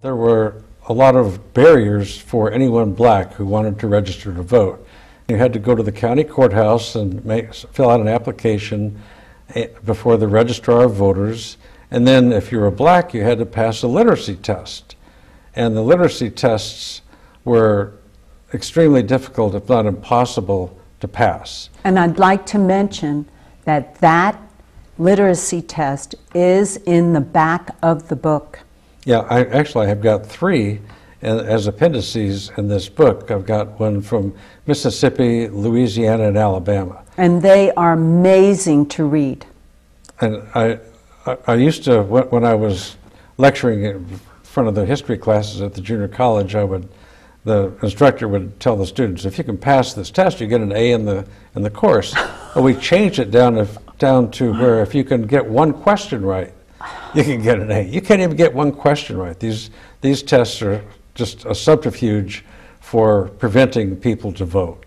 There were a lot of barriers for anyone black who wanted to register to vote. You had to go to the county courthouse and make, fill out an application eh, before the registrar of voters. And then, if you were black, you had to pass a literacy test. And the literacy tests were extremely difficult, if not impossible, to pass. And I'd like to mention that that literacy test is in the back of the book. Yeah, I actually I have got three uh, as appendices in this book. I've got one from Mississippi, Louisiana, and Alabama. And they are amazing to read. And I, I used to, when I was lecturing in front of the history classes at the junior college, I would, the instructor would tell the students, if you can pass this test, you get an A in the, in the course. but we changed it down, if, down to where if you can get one question right, you can get an A. You can't even get one question right. These, these tests are just a subterfuge for preventing people to vote.